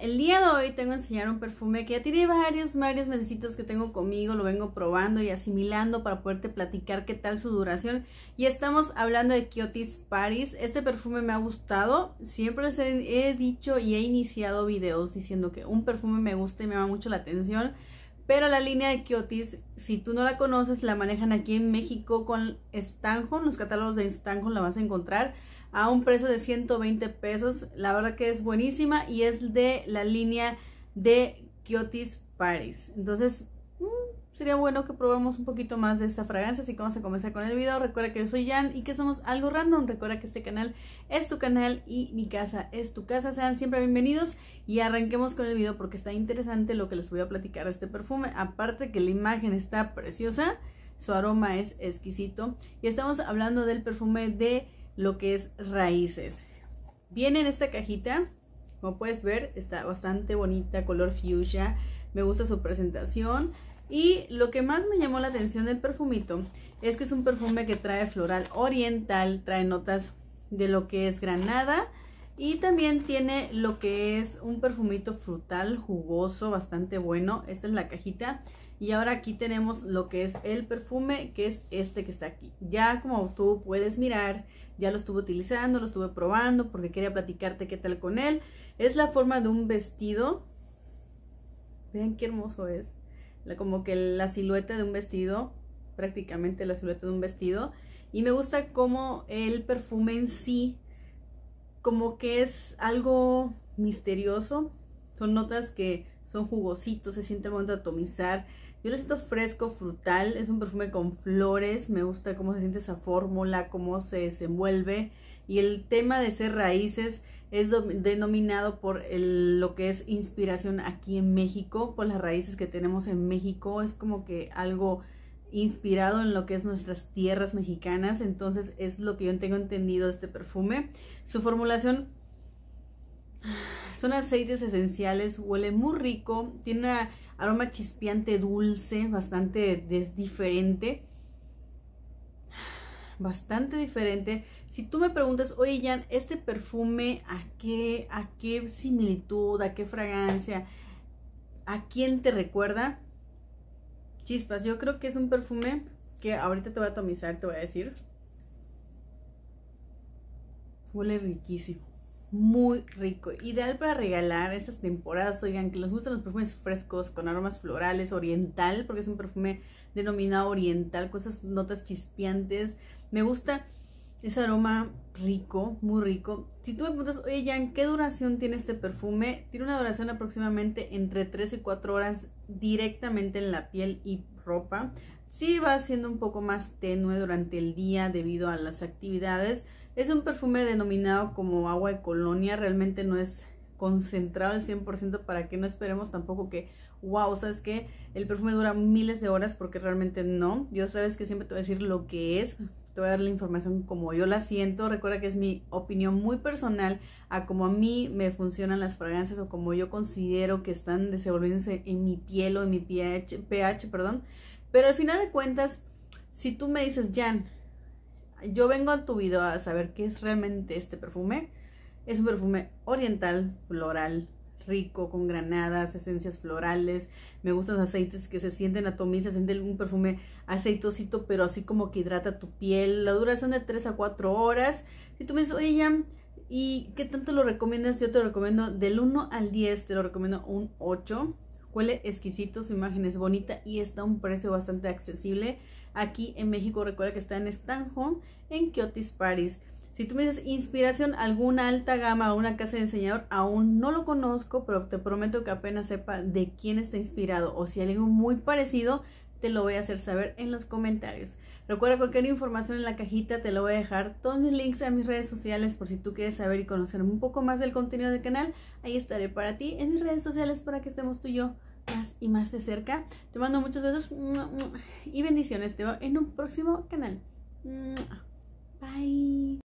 el día de hoy tengo que enseñar un perfume que ya tiene varios, varios que tengo conmigo, lo vengo probando y asimilando para poderte platicar qué tal su duración. Y estamos hablando de Kiotis Paris. Este perfume me ha gustado, siempre les he, dicho y he iniciado videos diciendo que un perfume me gusta y me llama mucho la atención. Pero la línea de Kiotis, si tú no la conoces, la manejan aquí en México con Estanjo. los catálogos de Stanjo la vas a encontrar a un precio de 120 pesos. La verdad que es buenísima y es de la línea de Kiotis Paris. Entonces, mm, sería bueno que probemos un poquito más de esta fragancia. Así que vamos a comenzar con el video. Recuerda que yo soy Jan y que somos algo random. Recuerda que este canal es tu canal y mi casa es tu casa. Sean siempre bienvenidos y arranquemos con el video porque está interesante lo que les voy a platicar de este perfume. Aparte que la imagen está preciosa. Su aroma es exquisito. Y estamos hablando del perfume de lo que es raíces. Viene en esta cajita, como puedes ver, está bastante bonita, color fuchsia, me gusta su presentación. Y lo que más me llamó la atención del perfumito es que es un perfume que trae floral oriental, trae notas de lo que es granada y también tiene lo que es un perfumito frutal jugoso, bastante bueno. Esta es la cajita. Y ahora aquí tenemos lo que es el perfume, que es este que está aquí. Ya como tú puedes mirar, ya lo estuve utilizando, lo estuve probando porque quería platicarte qué tal con él. Es la forma de un vestido. Vean qué hermoso es. como que la silueta de un vestido, prácticamente la silueta de un vestido. Y me gusta como el perfume en sí, como que es algo misterioso. Son notas que son jugositos, se siente el momento de atomizar yo lo siento fresco, frutal, es un perfume con flores, me gusta cómo se siente esa fórmula, cómo se desenvuelve. Y el tema de ser raíces es denominado por lo que es inspiración aquí en México, por las raíces que tenemos en México, es como que algo inspirado en lo que es nuestras tierras mexicanas, entonces es lo que yo tengo entendido de este perfume. Su formulación son aceites esenciales, huele muy rico, tiene un aroma chispeante dulce, bastante diferente. Bastante diferente. Si tú me preguntas, oye Jan, este perfume, ¿a qué, a qué similitud, a qué fragancia, a quién te recuerda? Chispas, yo creo que es un perfume que ahorita te voy a atomizar, te voy a decir. Huele riquísimo muy rico. Ideal para regalar esas temporadas, oigan, que les gustan los perfumes frescos con aromas florales, oriental, porque es un perfume denominado oriental, con esas notas chispeantes. Me gusta ese aroma rico, muy rico. Si tú me preguntas, oye Jan, ¿qué duración tiene este perfume? Tiene una duración aproximadamente entre 3 y 4 horas directamente en la piel y ropa. Sí va siendo un poco más tenue durante el día debido a las actividades, es un perfume denominado como agua de colonia, realmente no es concentrado al 100% para que no esperemos tampoco que, wow, sabes que el perfume dura miles de horas porque realmente no. Yo sabes que siempre te voy a decir lo que es, te voy a dar la información como yo la siento. Recuerda que es mi opinión muy personal a como a mí me funcionan las fragancias o como yo considero que están desenvolviéndose en mi piel o en mi pH, pH perdón. Pero al final de cuentas, si tú me dices, Jan, yo vengo a tu video a saber qué es realmente este perfume. Es un perfume oriental, floral, rico, con granadas, esencias florales. Me gustan los aceites que se sienten a tu se siente un perfume aceitosito, pero así como que hidrata tu piel. La duración de 3 a 4 horas. Si tú me dices, oye, ¿y qué tanto lo recomiendas? Yo te lo recomiendo del 1 al 10, te lo recomiendo un 8 Huele exquisito, su imagen es bonita y está a un precio bastante accesible. Aquí en México recuerda que está en Stanhome, en Kiotis, Paris. Si tú me dices inspiración, alguna alta gama o una casa de diseñador, aún no lo conozco, pero te prometo que apenas sepa de quién está inspirado o si hay algo muy parecido, te lo voy a hacer saber en los comentarios. Recuerda cualquier información en la cajita, te lo voy a dejar todos mis links a mis redes sociales por si tú quieres saber y conocer un poco más del contenido del canal. Ahí estaré para ti en mis redes sociales para que estemos tú y yo más y más de cerca. Te mando muchos besos y bendiciones. Te veo en un próximo canal. Bye.